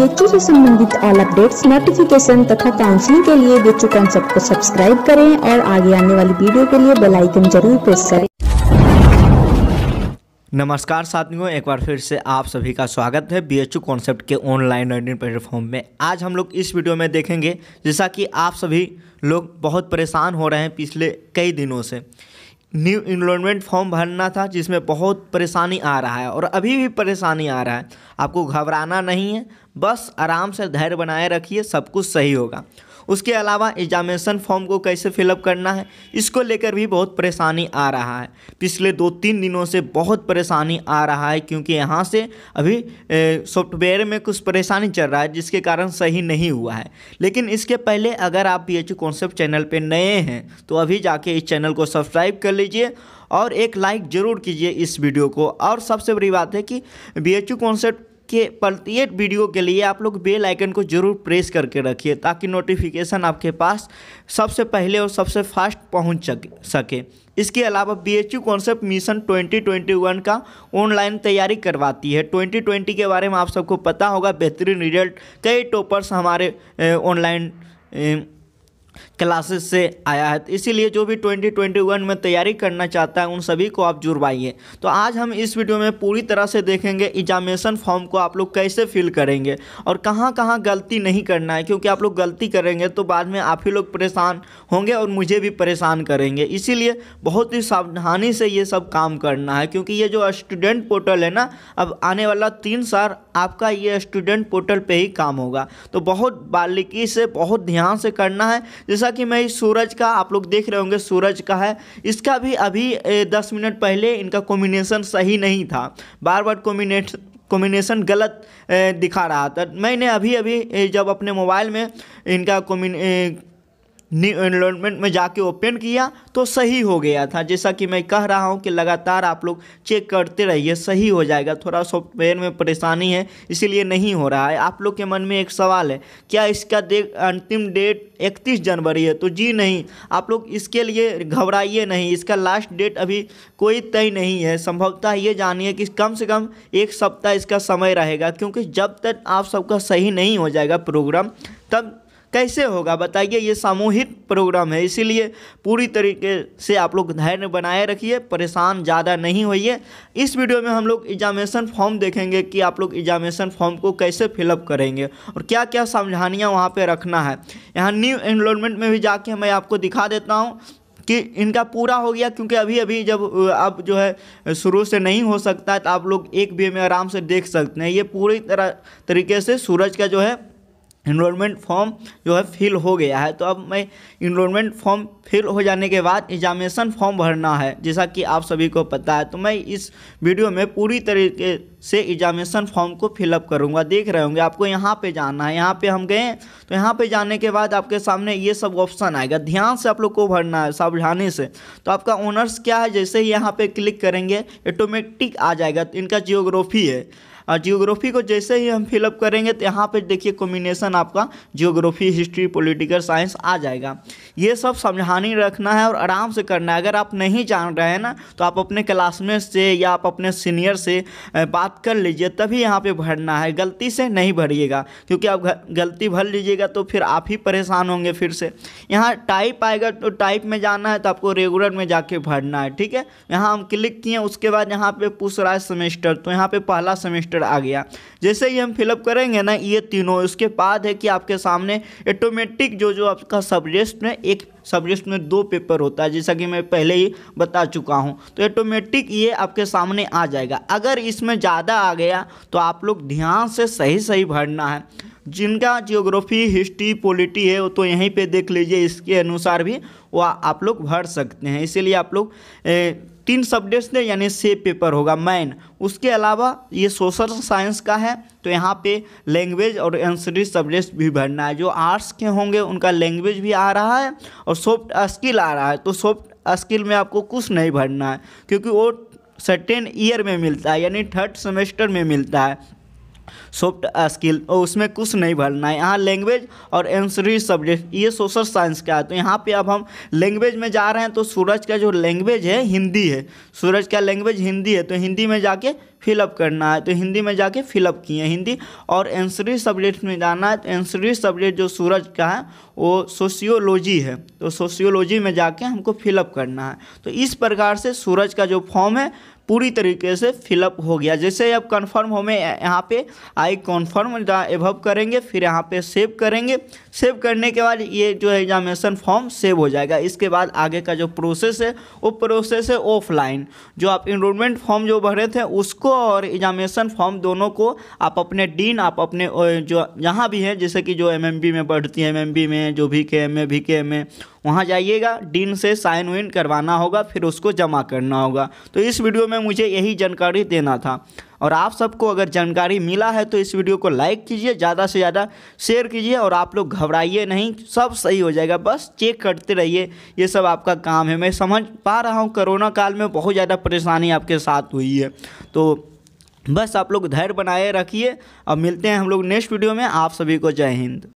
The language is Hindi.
यूएचयू से संबंधित ऑल अपडेट्स नोटिफिकेशन तथा काउंसलिंग के लिए यूएचयू कॉन्सेप्ट को सब्सक्राइब करें और आगे आने वाली वीडियो के लिए बेल आइकन जरूर प्रेस करें नमस्कार साथियों एक बार फिर से आप सभी का स्वागत है बी एच कॉन्सेप्ट के ऑनलाइन लर्निंग प्लेटफॉर्म में आज हम लोग इस वीडियो में देखेंगे जैसा कि आप सभी लोग बहुत परेशान हो रहे हैं पिछले कई दिनों से न्यू इनरोलमेंट फॉर्म भरना था जिसमें बहुत परेशानी आ रहा है और अभी भी परेशानी आ रहा है आपको घबराना नहीं है बस आराम से धैर्य बनाए रखिए सब कुछ सही होगा उसके अलावा एग्जामिनेशन फॉर्म को कैसे फिलअप करना है इसको लेकर भी बहुत परेशानी आ रहा है पिछले दो तीन दिनों से बहुत परेशानी आ रहा है क्योंकि यहाँ से अभी सॉफ्टवेयर में कुछ परेशानी चल रहा है जिसके कारण सही नहीं हुआ है लेकिन इसके पहले अगर आप पी एच कॉन्सेप्ट चैनल पर नए हैं तो अभी जाके इस चैनल को सब्सक्राइब कर लीजिए और एक लाइक ज़रूर कीजिए इस वीडियो को और सबसे बड़ी बात है कि बी एच कॉन्सेप्ट के प्रत्येक वीडियो के लिए आप लोग बेल आइकन को ज़रूर प्रेस करके रखिए ताकि नोटिफिकेशन आपके पास सबसे पहले और सबसे फास्ट पहुंच सके इसके अलावा B H U concept mission 2021 का ऑनलाइन तैयारी करवाती है 2020 के बारे में आप सबको पता होगा बेहतरीन रिजल्ट कई टॉपर्स हमारे ऑनलाइन क्लासेस से आया है तो इसीलिए जो भी 2021 में तैयारी करना चाहता है उन सभी को आप जुड़वाइए तो आज हम इस वीडियो में पूरी तरह से देखेंगे एग्जामिनेशन फॉर्म को आप लोग कैसे फिल करेंगे और कहाँ कहाँ गलती नहीं करना है क्योंकि आप लोग गलती करेंगे तो बाद में आप ही लोग परेशान होंगे और मुझे भी परेशान करेंगे इसीलिए बहुत ही सावधानी से ये सब काम करना है क्योंकि ये जो स्टूडेंट पोर्टल है ना अब आने वाला तीन साल आपका ये स्टूडेंट पोर्टल पे ही काम होगा तो बहुत बारीकी से बहुत ध्यान से करना है जैसा कि मैं सूरज का आप लोग देख रहे होंगे सूरज का है इसका भी अभी दस मिनट पहले इनका कॉम्बिनेशन सही नहीं था बार बार कॉम्बिनेट कॉम्बिनेशन गलत दिखा रहा था मैंने अभी अभी जब अपने मोबाइल में इनका न्यू एनरोलमेंट में जाके ओपन किया तो सही हो गया था जैसा कि मैं कह रहा हूँ कि लगातार आप लोग चेक करते रहिए सही हो जाएगा थोड़ा सॉफ्टवेयर में परेशानी है इसीलिए नहीं हो रहा है आप लोग के मन में एक सवाल है क्या इसका दे अंतिम डेट 31 जनवरी है तो जी नहीं आप लोग इसके लिए घबराइए नहीं इसका लास्ट डेट अभी कोई तय नहीं है संभवतः ये जानिए कि कम से कम एक सप्ताह इसका समय रहेगा क्योंकि जब तक आप सबका सही नहीं हो जाएगा प्रोग्राम तब कैसे होगा बताइए ये सामूहिक प्रोग्राम है इसीलिए पूरी तरीके से आप लोग धैर्य बनाए रखिए परेशान ज़्यादा नहीं होइए इस वीडियो में हम लोग एग्जामेशन फॉर्म देखेंगे कि आप लोग एग्जामेशन फॉर्म को कैसे फिलअप करेंगे और क्या क्या सावधानियाँ वहाँ पर रखना है यहाँ न्यू एनरोलमेंट में भी जाके मैं आपको दिखा देता हूँ कि इनका पूरा हो गया क्योंकि अभी अभी जब अब जो है शुरू से नहीं हो सकता है तो आप लोग एक बी में आराम से देख सकते हैं ये पूरी तरह तरीके से सूरज का जो है इनरोलमेंट फॉर्म जो है फिल हो गया है तो अब मैं इनरोलमेंट फॉर्म फिल हो जाने के बाद एग्जामिनेशन फॉर्म भरना है जैसा कि आप सभी को पता है तो मैं इस वीडियो में पूरी तरीके से एग्जामिनेशन फॉर्म को फिलअप करूंगा देख रहे होंगे आपको यहाँ पे जाना है यहाँ पे हम गए तो यहाँ पे जाने के बाद आपके सामने ये सब ऑप्शन आएगा ध्यान से आप लोग को भरना है सावधानी से तो आपका ऑनर्स क्या है जैसे ही यहाँ पर क्लिक करेंगे ऑटोमेटिक आ जाएगा तो इनका जियोग्राफी है और जियोग्राफी को जैसे ही हम फिलअप करेंगे तो यहाँ पे देखिए कॉम्बिनेशन आपका जियोग्राफी हिस्ट्री पॉलिटिकल साइंस आ जाएगा ये सब समझानी रखना है और आराम से करना है अगर आप नहीं जान रहे हैं ना तो आप अपने क्लासमेट से या आप अपने सीनियर से बात कर लीजिए तभी यहाँ पर भरना है गलती से नहीं भरिएगा क्योंकि आप गलती भर लीजिएगा तो फिर आप ही परेशान होंगे फिर से यहाँ टाइप आएगा तो टाइप में जाना है तो आपको रेगुलर में जाके भरना है ठीक है यहाँ हम क्लिक किए उसके बाद यहाँ पे पूछ रहा है सेमेस्टर तो यहाँ पे पहला सेमेस्टर रिलेटेड आ गया जैसे ही हम फिलअप करेंगे ना ये तीनों उसके बाद है कि आपके सामने ऑटोमेटिक जो जो आपका सब्जेक्ट में एक सब्जेक्ट में दो पेपर होता है जैसा कि मैं पहले ही बता चुका हूँ तो ऑटोमेटिक ये आपके सामने आ जाएगा अगर इसमें ज़्यादा आ गया तो आप लोग ध्यान से सही सही भरना है जिनका जियोग्राफी हिस्ट्री पॉलिटी है वो तो यहीं पे देख लीजिए इसके अनुसार भी वह आप लोग भर सकते हैं इसीलिए आप लोग तीन सब्जेक्ट्स ने यानी से पेपर होगा मैन उसके अलावा ये सोशल साइंस का है तो यहाँ पे लैंग्वेज और एंसरी सब्जेक्ट भी भरना है जो आर्ट्स के होंगे उनका लैंग्वेज भी आ रहा है और सॉफ्ट स्किल आ रहा है तो सॉफ्ट स्किल में आपको कुछ नहीं भरना है क्योंकि वो सेकेंड ईयर में मिलता है यानी थर्ड सेमेस्टर में मिलता है सॉफ्ट स्किल और उसमें कुछ नहीं भरना है यहाँ लैंग्वेज और एंसरी सब्जेक्ट ये सोशल साइंस का है तो यहाँ पे अब हम लैंग्वेज में जा रहे हैं तो सूरज का जो लैंग्वेज है हिंदी है सूरज का लैंग्वेज हिंदी है तो हिंदी में जाके फिलअप करना है तो हिंदी में जाके फिलअप किए हिंदी और एंसरी सब्जेक्ट में जाना है तो एंसरी सब्जेक्ट जो सूरज का है वो सोशियोलॉजी है तो सोशियोलॉजी में जाके हमको फिलअप करना है तो इस प्रकार से सूरज का जो फॉर्म है पूरी तरीके से फिलअप हो गया जैसे अब कन्फर्म हमें यहाँ पे आई कन्फर्म एभव करेंगे फिर यहाँ पे सेव करेंगे सेव करने के बाद ये जो एग्जामिनेशन फॉर्म सेव हो जाएगा इसके बाद आगे का जो प्रोसेस है वो प्रोसेस है ऑफलाइन जो आप इनरोलमेंट फॉर्म जो भरे थे उसको को और एग्जामिनेशन फॉर्म दोनों को आप अपने डीन आप अपने जो जहाँ भी हैं जैसे कि जो एमएमबी में पढ़ती है एमएमबी में जो भी के एम ए भी के एम ए वहाँ जाइएगा डीन से साइन विन करवाना होगा फिर उसको जमा करना होगा तो इस वीडियो में मुझे यही जानकारी देना था और आप सबको अगर जानकारी मिला है तो इस वीडियो को लाइक कीजिए ज़्यादा से ज़्यादा शेयर कीजिए और आप लोग घबराइए नहीं सब सही हो जाएगा बस चेक करते रहिए ये सब आपका काम है मैं समझ पा रहा हूँ कोरोना काल में बहुत ज़्यादा परेशानी आपके साथ हुई है तो बस आप लोग धैर्य बनाए रखिए और मिलते हैं हम लोग नेक्स्ट वीडियो में आप सभी को जय हिंद